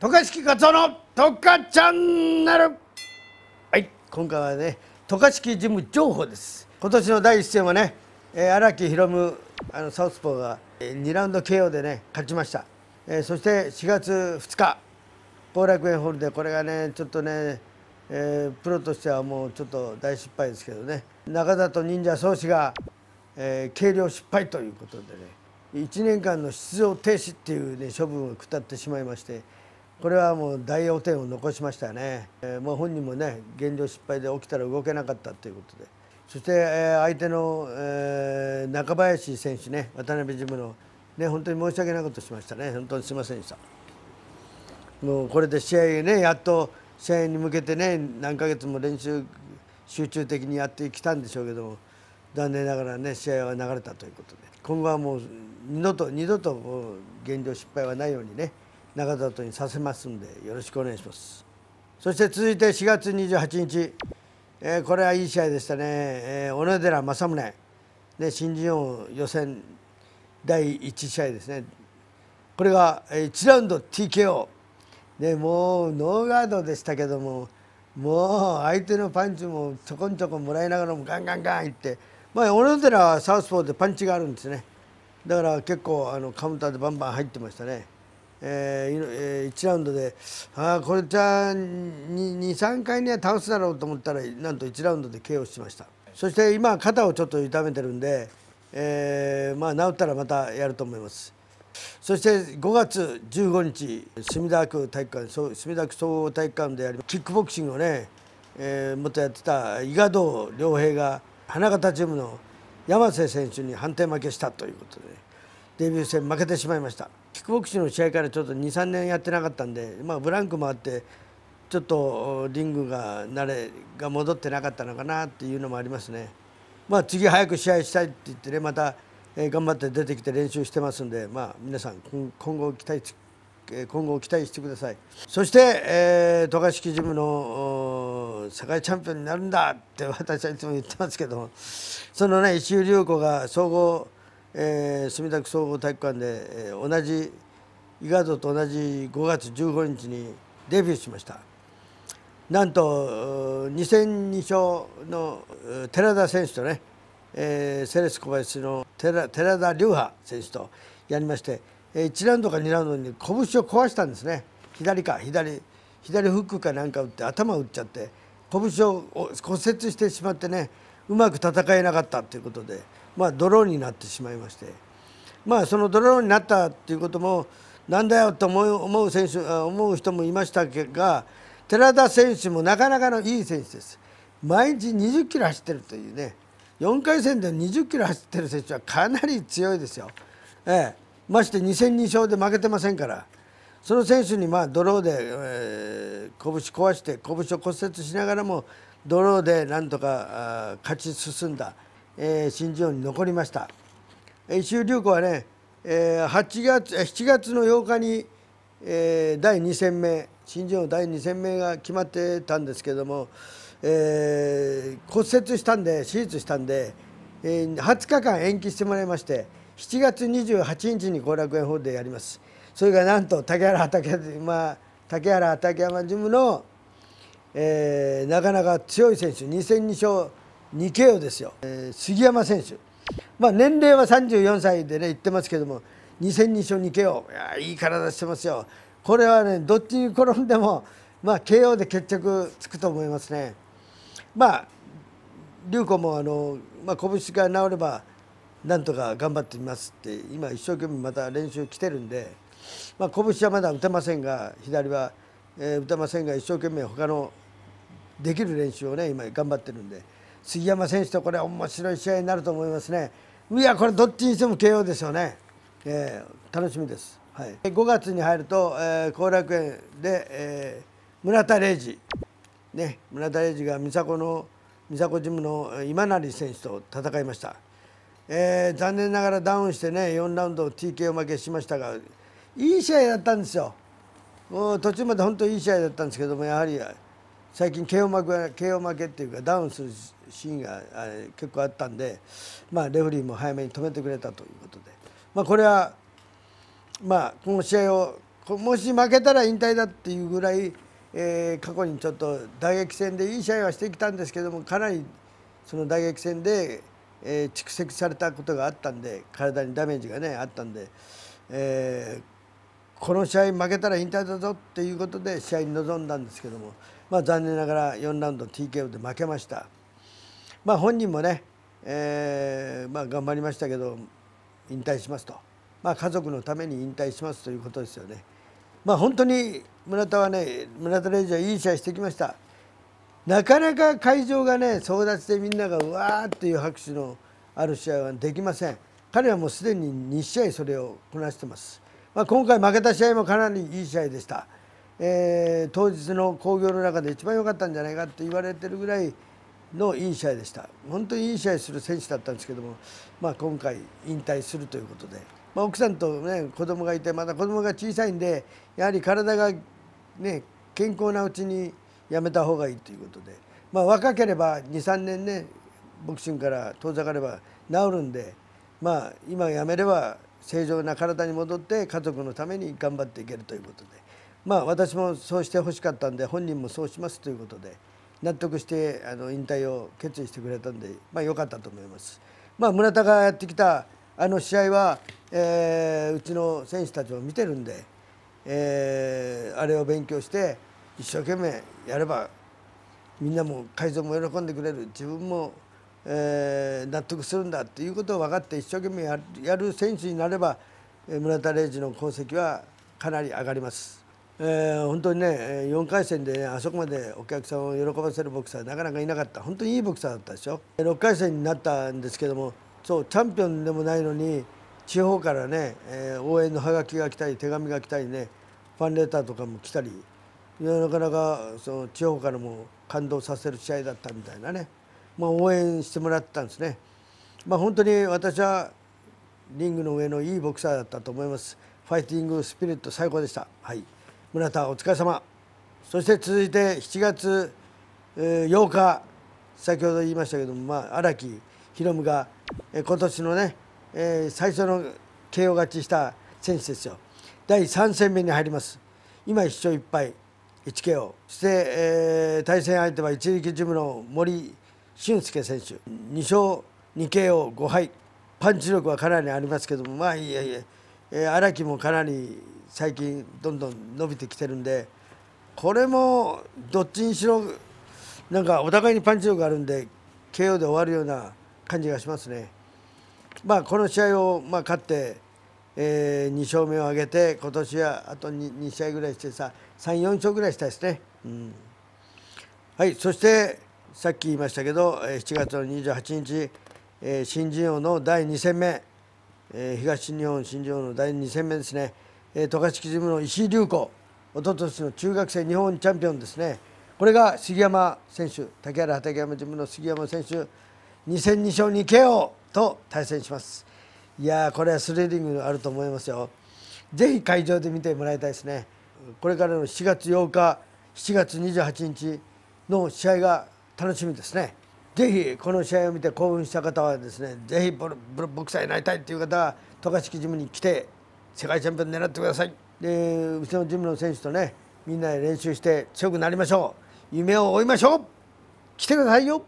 渡嘉敷勝夫の渡嘉チャンネルはい今回はね渡嘉敷事務情報です今年の第一戦はね荒、え木宏夢あのサウスポーが2ラウンド KO でね勝ちました、えー、そして4月2日後楽園ホールでこれがねちょっとね、えー、プロとしてはもうちょっと大失敗ですけどね中里忍者宗志が、えー、軽量失敗ということでね1年間の出場停止っていうね処分を下ってしまいましてこれはもう大汚点を残しましたね、えー、もう本人もね減量失敗で起きたら動けなかったということでそして、えー、相手の、えー、中林選手ね渡辺ジムのね本当に申し訳ないことしましたね本当にすいませんでしたもうこれで試合ねやっと試合に向けてね何ヶ月も練習集中的にやってきたんでしょうけども残念ながらね試合は流れたということで今後はもう二度と二度と減量失敗はないようにね中里にさせますんでよろしくお願いしますそして続いて4月28日、えー、これはいい試合でしたね、えー、小野寺正宗、ね、新人王予選第1試合ですねこれが1ラウンド TKO でもうノーガードでしたけどももう相手のパンチもちょこんちょこもらいながらもガンガンガンいって、まあ、小野寺はサウスポーでパンチがあるんですねだから結構あのカウンターでバンバン入ってましたね。えー、1ラウンドでああこれじゃあ23回には倒すだろうと思ったらなんと1ラウンドで KO しましたそして今肩をちょっと痛めてるんで、えー、まあ、治ったらまたやると思いますそして5月15日墨田区体育館墨田区総合体育館でやりキックボクシングをね、えー、とやってた伊賀道良平が花形チームの山瀬選手に判定負けしたということで、ね、デビュー戦負けてしまいました。キックボクシングの試合からちょっと23年やってなかったんで、まあ、ブランクもあってちょっとリングが慣れが戻ってなかったのかなっていうのもありますね。まあ、次早く試合したいって言ってねまた、え頑張って出てきて練習してますんで、まあ、皆さん今後期待今後期待してくださいそしてえ渡嘉敷ジムの世界チャンピオンになるんだって私はいつも言ってますけどそのね石井龍子が総合えー、墨田区総合体育館で、えー、同じ伊賀戸と同じ5月15日にデビューしましたなんと2戦2勝の寺田選手とね、えー、セレス小林の寺寺田龍波選手とやりまして、え1ラウンドか2ラウンドに拳を壊したんですね左か左左フックかなんか打って頭打っちゃって拳を骨折してしまってねうまく戦えなかったということで。まあ、ドローンになってしまいまして、まあ、そのドローンになったっていうこともなんだよと思う思う選手思う人もいましたが寺田選手もなかなかのいい選手です。毎日20キロ走ってるというね4回戦で20キロ走ってる選手はかなり強いですよ。ええ、まして2戦2勝で負けてませんからその選手にまあドローで、えー、拳壊して拳を骨折しながらもドローでなんとか勝ち進んだ。えー、神に残りました。一周流行はね、え8月7月の8日に、えー、第2戦目新庄の第2戦目が決まってたんですけども、えー、骨折したんで手術したんで、えー、20日間延期してもらいまして7月28日に後楽園ホールでやりますそれがなんと竹原竹,、山、まあ、竹原畠山ジムの、えー、なかなか強い選手2戦2勝 2KO ですよ、えー、杉山選手、まあ、年齢は34歳でね言ってますけども2戦2勝 2KO いやいい体してますよこれはねどっちに転んでも、まあ、KO で決着つくと思いますね。まあ龍子もあの、まあ、拳が治ればなんとか頑張ってみますって今一生懸命また練習来てるんで、まあ、拳はまだ打てませんが左は、えー、打てませんが一生懸命他のできる練習をね今頑張ってるんで。杉山選手とこれ面白い試合になると思いますね。いやこれどっちにしても KO ですよね。えー、楽しみです。はい。5月に入ると後、えー、楽園で、えー、村田玲治ね村田玲治が美佐子の美佐子ジムの今成選手と戦いました。えー、残念ながらダウンしてね4ラウンド TKO 負けしましたがいい試合だったんですよもう途中まで本当にいい試合だったんですけどもやはり最近 KO 負け KO 負けっていうかダウンするシーンが結構あったんで、まあ、レフリーも早めに止めてくれたということで、まあ、これは、まあ、この試合をもし負けたら引退だっていうぐらい、えー、過去にちょっと打撃戦でいい試合はしてきたんですけどもかなりその打撃戦で、えー、蓄積されたことがあったんで体にダメージが、ね、あったんで、えー、この試合負けたら引退だぞっていうことで試合に臨んだんですけども、まあ、残念ながら4ラウンド TKO で負けました。まあ、本人もね、えー、まあ、頑張りましたけど引退しますと、まあ、家族のために引退しますということですよね。まあ、本当に村田はね村田レイジはいい試合してきました。なかなか会場がね争奪ちでみんながうわーっていう拍手のある試合はできません彼はもうすでに2試合それをこなしてます、まあ、今回負けた試合もかなりいい試合でした、えー、当日の興行の中で一番良かったんじゃないかって言われてるぐらいのいい試合でした本当にいい試合する選手だったんですけども、まあ、今回引退するということで、まあ、奥さんと、ね、子供がいてまだ子供が小さいんでやはり体が、ね、健康なうちにやめた方がいいということで、まあ、若ければ23年ねボクシングから遠ざかれば治るんで、まあ、今やめれば正常な体に戻って家族のために頑張っていけるということで、まあ、私もそうしてほしかったんで本人もそうしますということで。納得してあの引退を決意してくれたんで、まあ、良かったと思います。まあ、村田がやってきたあの試合は、えー、うちの選手たちも見てるんで、えー、あれを勉強して一生懸命やればみんなも改造も喜んでくれる自分も、えー、納得するんだっていうことを分かって一生懸命やる選手になれば村田玲二の功績はかなり上がります。えー、本当にね4回戦で、ね、あそこまでお客さんを喜ばせるボクサーなかなかいなかった本当にいいボクサーだったでしょ6回戦になったんですけどもそうチャンピオンでもないのに地方からね、えー、応援のハガキが来たり手紙が来たりねファンレターとかも来たりなかなかその地方からも感動させる試合だったみたいなね、まあ、応援してもらったんですね。まあ、本当に私はリングの上のいいボクサーだったと思います。ファイティングスピリット最高でした。はい。村田お疲れ様そして続いて7月8日先ほど言いましたけども荒、まあ、木宏夢が今年のね、え最初の KO 勝ちした選手ですよ第3戦目に入ります今1勝1敗 1KO そして、えー、対戦相手は一力ジムの森俊介選手2勝 2KO5 敗パンチ力はかなりありますけどもまあいやいや荒、え木もかなり最近どんどん伸びてきてるんでこれもどっちにしろなんかお互いにパンチ力があるんで KO で終わるような感じがしますね。まあ、この試合をまあ勝って、えー、2勝目を挙げて今年はあと 2, 2試合ぐらいしてさ34勝ぐらいしたいですね。うん、はいそしてさっき言いましたけど7月の28日、えー、新人王の第2戦目、えー、東日本新人王の第2戦目ですね。え渡嘉敷ジムの石井隆子おととしの中学生日本チャンピオンですねこれが杉山選手竹原畠山ジムの杉山選手2戦2勝 2KO と対戦しますいやこれはスリリングあると思いますよぜひ会場で見てもらいたいですねこれからの7月8日7月28日の試合が楽しみですねぜひこの試合を見て興奮した方はですねぜひボルボクサーになりたいという方は渡嘉敷ジムに来て世界チャンピオン狙ってくださいでうちのジムの選手とねみんなで練習して強くなりましょう夢を追いましょう来てくださいよ